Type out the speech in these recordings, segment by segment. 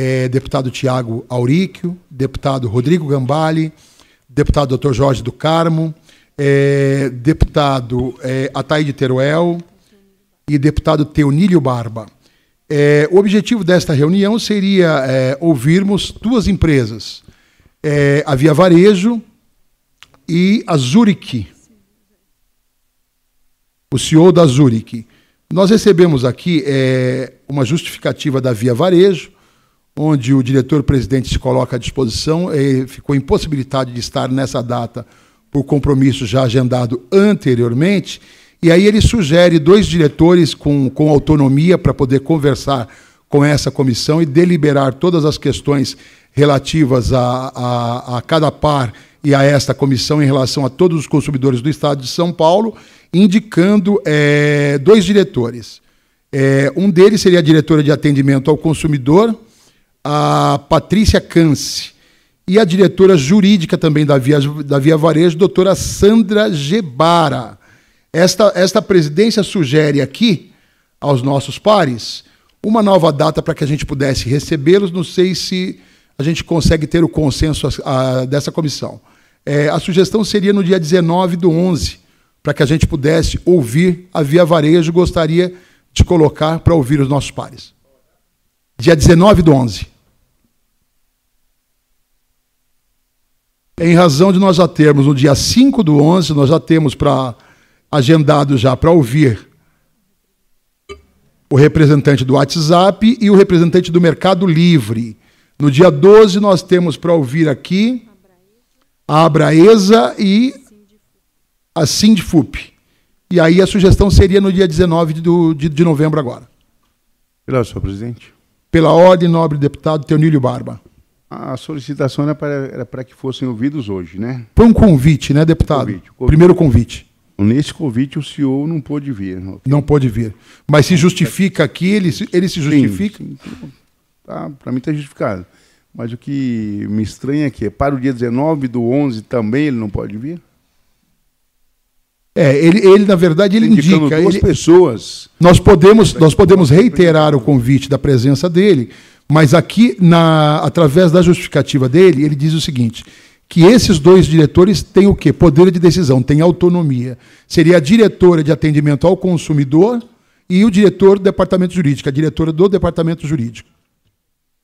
é, deputado Tiago Auríquio, deputado Rodrigo Gambale, deputado Dr. Jorge do Carmo, é, deputado é, Ataíde Teruel e deputado Teonílio Barba. É, o objetivo desta reunião seria é, ouvirmos duas empresas, é, a Via Varejo e a Zurich, o CEO da Zurich. Nós recebemos aqui é, uma justificativa da Via Varejo, onde o diretor-presidente se coloca à disposição, e ficou impossibilitado de estar nessa data por compromisso já agendado anteriormente, e aí ele sugere dois diretores com, com autonomia para poder conversar com essa comissão e deliberar todas as questões relativas a, a, a cada par e a esta comissão em relação a todos os consumidores do Estado de São Paulo, indicando é, dois diretores. É, um deles seria a diretora de atendimento ao consumidor, a Patrícia Cance e a diretora jurídica também da Via, da Via Varejo, doutora Sandra Gebara. Esta, esta presidência sugere aqui aos nossos pares uma nova data para que a gente pudesse recebê-los. Não sei se a gente consegue ter o consenso a, a, dessa comissão. É, a sugestão seria no dia 19 do 11, para que a gente pudesse ouvir a Via Varejo. Gostaria de colocar para ouvir os nossos pares. Dia 19 do 11. em razão de nós já termos no dia 5 do 11, nós já temos para agendado já para ouvir o representante do WhatsApp e o representante do Mercado Livre. No dia 12 nós temos para ouvir aqui a Abraesa e a Sindfup. E aí a sugestão seria no dia 19 de, de novembro agora. Obrigado, senhor presidente. Pela ordem, nobre deputado Teonílio Barba a solicitação era para, era para, que fossem ouvidos hoje, né? Foi um convite, né, deputado? Convite, convite. Primeiro convite. Nesse convite o senhor não pôde vir. Okay? Né? Não pôde vir. Mas se justifica é aqui, ele, ele se justifica? Tá, para mim está justificado. Mas o que me estranha é que para o dia 19 do 11 também ele não pode vir? É, ele, ele na verdade ele indica. Duas ele, pessoas. Nós podemos, nós podemos reiterar o convite da presença dele, mas aqui, na, através da justificativa dele, ele diz o seguinte: que esses dois diretores têm o quê? Poder de decisão, têm autonomia. Seria a diretora de atendimento ao consumidor e o diretor do departamento jurídico, a diretora do departamento jurídico.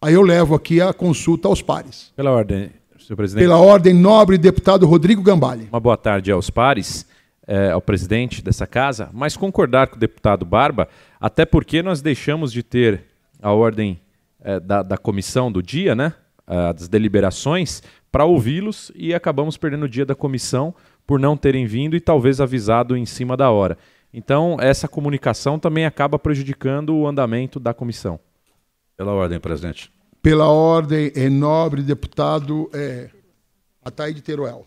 Aí eu levo aqui a consulta aos pares. Pela ordem, senhor presidente. Pela ordem, nobre deputado Rodrigo Gambale. Uma boa tarde aos pares. É, ao presidente dessa casa, mas concordar com o deputado Barba, até porque nós deixamos de ter a ordem é, da, da comissão do dia, né? É, das deliberações, para ouvi-los e acabamos perdendo o dia da comissão por não terem vindo e talvez avisado em cima da hora. Então, essa comunicação também acaba prejudicando o andamento da comissão. Pela ordem, presidente. Pela ordem, é nobre deputado é, Ataíde Teruel.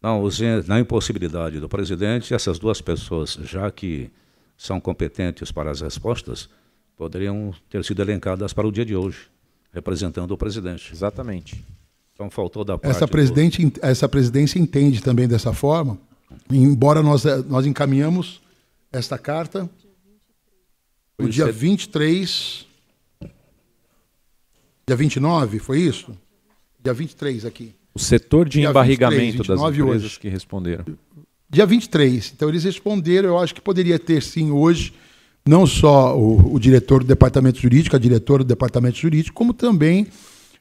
Não, na impossibilidade do presidente, essas duas pessoas, já que são competentes para as respostas, poderiam ter sido elencadas para o dia de hoje, representando o presidente. Exatamente. Então faltou da parte. Essa, presidente, do... essa presidência entende também dessa forma, embora nós, eh, nós encaminhamos esta carta no dia 23. Dia 29, foi isso? Dia 23 aqui. O setor de dia embarrigamento 23, 29, das empresas hoje. que responderam. Dia 23. Então eles responderam, eu acho que poderia ter sim hoje não só o, o diretor do departamento jurídico, a diretora do departamento jurídico, como também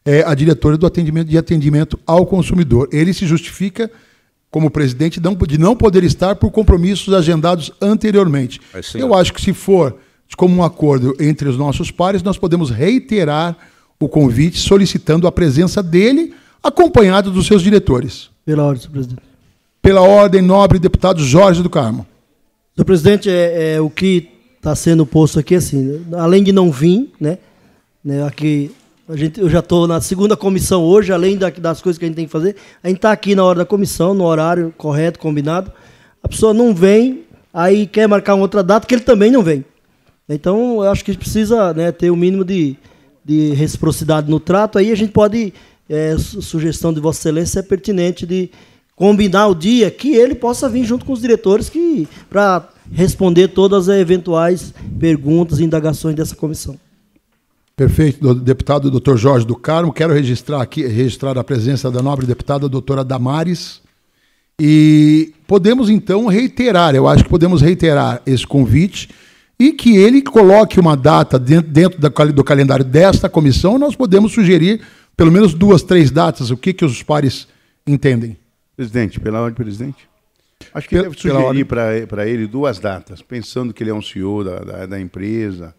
é, a diretora do atendimento de atendimento ao consumidor. Ele se justifica como presidente de não poder estar por compromissos agendados anteriormente. É, Eu acho que se for de comum acordo entre os nossos pares, nós podemos reiterar o convite solicitando a presença dele, acompanhado dos seus diretores. Pela ordem, senhor presidente. Pela ordem, nobre deputado Jorge do Carmo. Senhor presidente, é, é o que está sendo posto aqui assim, além de não vir, né, né aqui a gente, eu já estou na segunda comissão hoje, além da, das coisas que a gente tem que fazer, a gente está aqui na hora da comissão, no horário correto, combinado. A pessoa não vem, aí quer marcar uma outra data que ele também não vem. Então, eu acho que precisa né, ter o um mínimo de, de reciprocidade no trato. Aí a gente pode, é, sugestão de Vossa Excelência é pertinente de combinar o dia que ele possa vir junto com os diretores que para responder todas as eventuais perguntas e indagações dessa comissão. Perfeito, deputado doutor Jorge do Carmo. Quero registrar aqui, registrar a presença da nobre deputada doutora Damares. E podemos então reiterar, eu acho que podemos reiterar esse convite e que ele coloque uma data dentro, dentro da, do calendário desta comissão, nós podemos sugerir pelo menos duas, três datas, o que, que os pares entendem. Presidente, pela ordem, presidente. Acho que Pel, deve sugerir para ele duas datas, pensando que ele é um CEO da, da, da, empresa,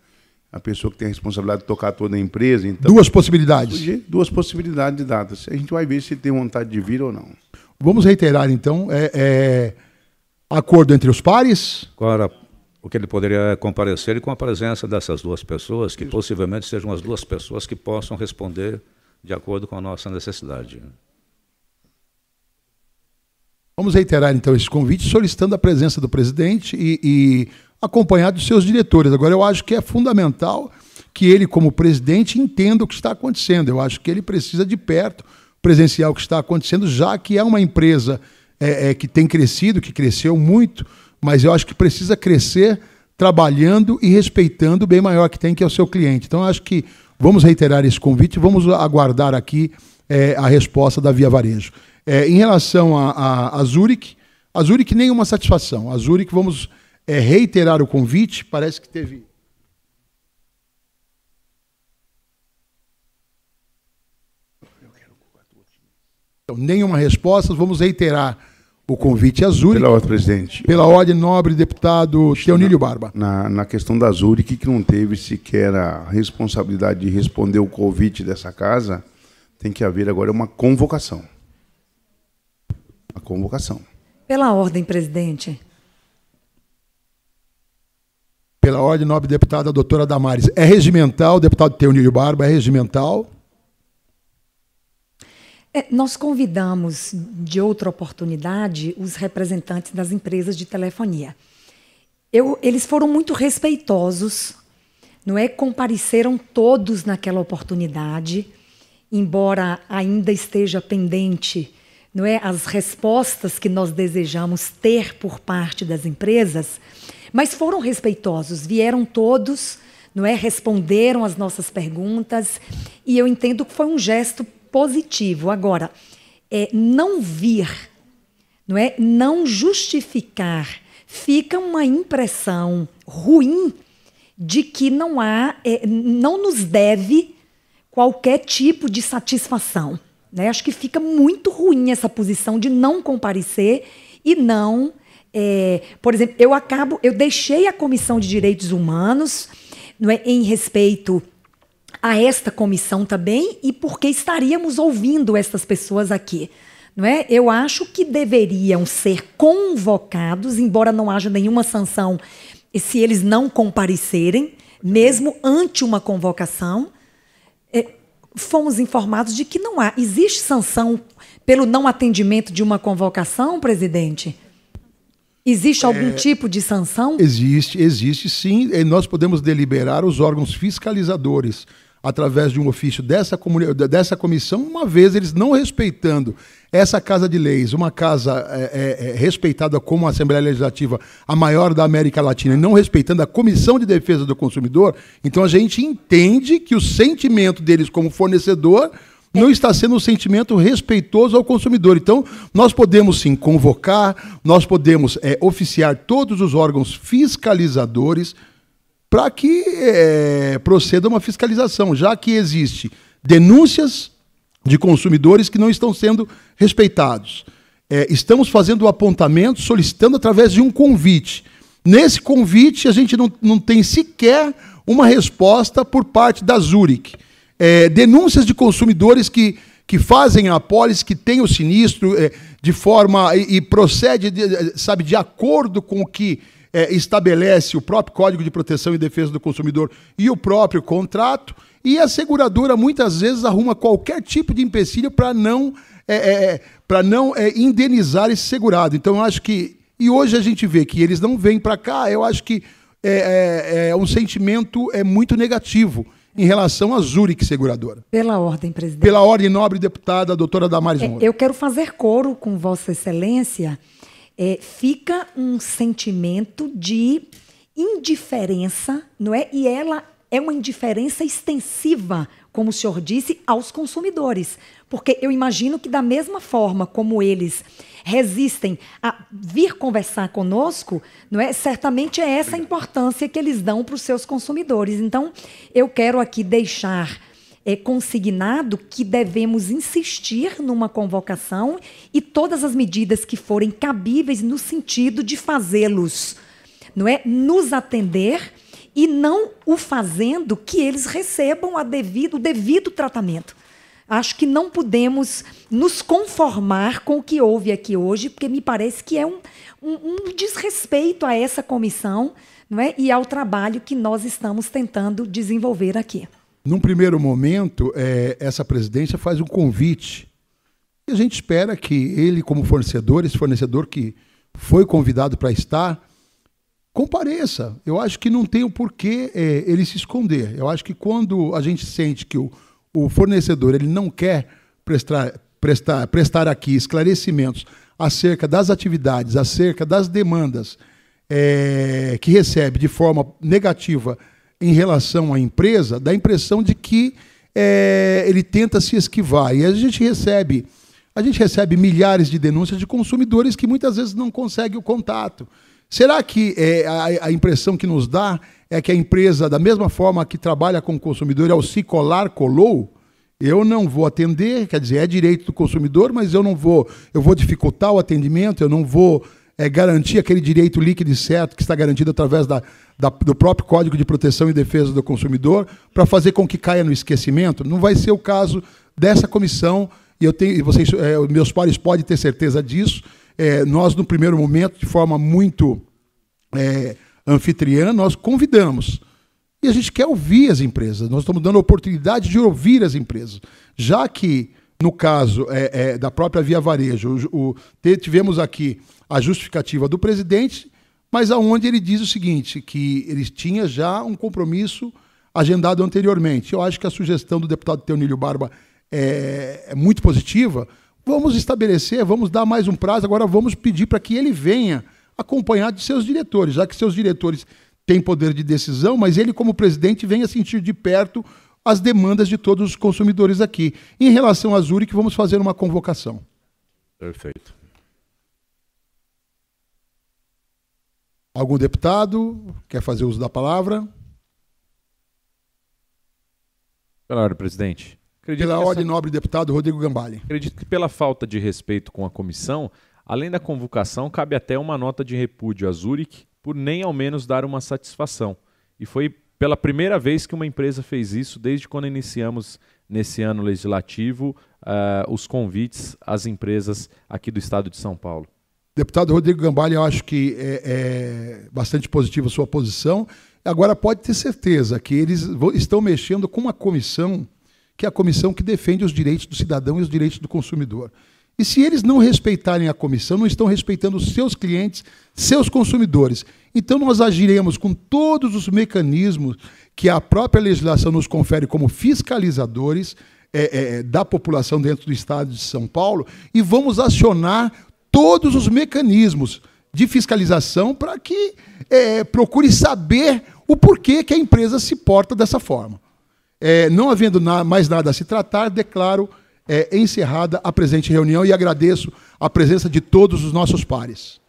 a pessoa que tem a responsabilidade de tocar toda a empresa. Então, duas possibilidades. Duas possibilidades de datas. A gente vai ver se tem vontade de vir ou não. Vamos reiterar, então, é, é acordo entre os pares? Agora, o que ele poderia é comparecer e com a presença dessas duas pessoas, que Isso. possivelmente sejam as duas pessoas que possam responder de acordo com a nossa necessidade. Vamos reiterar então esse convite, solicitando a presença do presidente e, e acompanhado dos seus diretores. Agora, eu acho que é fundamental que ele, como presidente, entenda o que está acontecendo. Eu acho que ele precisa de perto presenciar o que está acontecendo, já que é uma empresa é, é, que tem crescido, que cresceu muito, mas eu acho que precisa crescer trabalhando e respeitando o bem maior que tem, que é o seu cliente. Então, eu acho que vamos reiterar esse convite, vamos aguardar aqui é, a resposta da Via Varejo. É, em relação a, a, a Zurich, a Zurich nenhuma satisfação. A Zurich, vamos é, reiterar o convite, parece que teve. Então, nenhuma resposta, vamos reiterar o convite à Zurich. Pela ordem, presidente. Pela ordem, nobre deputado Teonílio Barba. Na, na questão da Zurich, que não teve sequer a responsabilidade de responder o convite dessa casa, tem que haver agora uma convocação a convocação. Pela ordem, presidente. Pela ordem, nobre deputada doutora Damares. É regimental, deputado Teonílio Barba, é regimental? É, nós convidamos, de outra oportunidade, os representantes das empresas de telefonia. Eu, eles foram muito respeitosos, não é? Compareceram todos naquela oportunidade, embora ainda esteja pendente não é, as respostas que nós desejamos ter por parte das empresas, mas foram respeitosos, vieram todos, não é, responderam as nossas perguntas e eu entendo que foi um gesto positivo. Agora, é, não vir, não é, não justificar, fica uma impressão ruim de que não há, é, não nos deve qualquer tipo de satisfação. Né? Acho que fica muito ruim essa posição de não comparecer e não. É, por exemplo, eu acabo, eu deixei a Comissão de Direitos Humanos não é, em respeito a esta comissão também e porque estaríamos ouvindo essas pessoas aqui. Não é? Eu acho que deveriam ser convocados, embora não haja nenhuma sanção se eles não comparecerem, mesmo ante uma convocação fomos informados de que não há. Existe sanção pelo não atendimento de uma convocação, presidente? Existe algum é, tipo de sanção? Existe, existe sim. Nós podemos deliberar os órgãos fiscalizadores através de um ofício dessa, dessa comissão, uma vez eles não respeitando essa Casa de Leis, uma casa é, é, é, respeitada como a Assembleia Legislativa, a maior da América Latina, e não respeitando a Comissão de Defesa do Consumidor, então a gente entende que o sentimento deles como fornecedor não está sendo um sentimento respeitoso ao consumidor. Então, nós podemos sim convocar, nós podemos é, oficiar todos os órgãos fiscalizadores, para que é, proceda uma fiscalização, já que existe denúncias de consumidores que não estão sendo respeitados. É, estamos fazendo o apontamento, solicitando através de um convite. Nesse convite, a gente não, não tem sequer uma resposta por parte da Zurich. É, denúncias de consumidores que, que fazem a apólice, que têm o sinistro é, de forma e, e procede, de, sabe, de acordo com o que é, estabelece o próprio Código de Proteção e Defesa do Consumidor e o próprio contrato, e a seguradora muitas vezes arruma qualquer tipo de empecilho para não, é, é, é para não é, indenizar esse segurado. Então, eu acho que. E hoje a gente vê que eles não vêm para cá, eu acho que é, é, um sentimento é muito negativo em relação à Zurich Seguradora. Pela ordem, presidente. Pela ordem, nobre deputada, doutora Damares Moura. Eu quero fazer coro com Vossa Excelência é, fica um sentimento de indiferença, não é? E ela é uma indiferença extensiva, como o senhor disse, aos consumidores. Porque eu imagino que, da mesma forma como eles resistem a vir conversar conosco, não é? certamente é essa a importância que eles dão para os seus consumidores. Então, eu quero aqui deixar é, consignado que devemos insistir numa convocação e todas as medidas que forem cabíveis no sentido de fazê-los, não é? Nos atender e não o fazendo que eles recebam a devido, o devido tratamento. Acho que não podemos nos conformar com o que houve aqui hoje, porque me parece que é um, um, um desrespeito a essa comissão não é? e ao trabalho que nós estamos tentando desenvolver aqui num primeiro momento, é, essa presidência faz um convite. E a gente espera que ele, como fornecedor, esse fornecedor que foi convidado para estar, compareça. Eu acho que não tem o um porquê é, ele se esconder. Eu acho que quando a gente sente que o, o fornecedor ele não quer prestar, prestar, prestar aqui esclarecimentos acerca das atividades, acerca das demandas é, que recebe de forma negativa em relação à empresa dá a impressão de que é, ele tenta se esquivar. E a gente recebe. A gente recebe milhares de denúncias de consumidores que muitas vezes não conseguem o contato. Será que é, a, a, impressão que nos dá é que a empresa, da mesma forma que trabalha com o consumidor, ao é se colar, colou? Eu não vou atender, quer dizer, é direito do consumidor, mas eu não vou, eu vou dificultar o atendimento, eu não vou é, garantir aquele direito líquido e certo que está garantido através da, da, do próprio Código de Proteção e Defesa do Consumidor para fazer com que caia no esquecimento? Não vai ser o caso dessa comissão e eu tenho, vocês, é, meus pares podem ter certeza disso. É, nós, no primeiro momento, de forma muito é, anfitriã, nós convidamos. E a gente quer ouvir as empresas. Nós estamos dando a oportunidade de ouvir as empresas. Já que no caso é, é, da própria Via Varejo, o, o, tivemos aqui a justificativa do presidente, mas aonde ele diz o seguinte, que ele tinha já um compromisso agendado anteriormente. Eu acho que a sugestão do deputado Teonílio Barba é, é muito positiva. Vamos estabelecer, vamos dar mais um prazo, agora vamos pedir para que ele venha acompanhar de seus diretores, já que seus diretores têm poder de decisão, mas ele, como presidente, venha sentir de perto as demandas de todos os consumidores aqui. Em relação à Zurich, vamos fazer uma convocação. Perfeito. Algum deputado quer fazer uso da palavra? Pela ordem, presidente. Acredito pela essa... ordem, nobre deputado Rodrigo Gambale. Acredito que pela falta de respeito com a comissão, além da convocação, cabe até uma nota de repúdio a Zurich por nem ao menos dar uma satisfação. E foi pela primeira vez que uma empresa fez isso desde quando iniciamos nesse ano legislativo uh, os convites às empresas aqui do estado de São Paulo. Deputado Rodrigo Gambale, eu acho que é, é bastante positiva a sua posição. Agora, pode ter certeza que eles estão mexendo com uma comissão, que é a comissão que defende os direitos do cidadão e os direitos do consumidor. E se eles não respeitarem a comissão, não estão respeitando os seus clientes, seus consumidores. Então nós agiremos com todos os mecanismos que a própria legislação nos confere como fiscalizadores é, é, é da população dentro do Estado de São Paulo e vamos acionar todos os mecanismos de fiscalização para que é, procure saber o porquê que a empresa se porta dessa forma. É, não havendo na, mais nada a se tratar, declaro é encerrada a presente reunião e agradeço a presença de todos os nossos pares.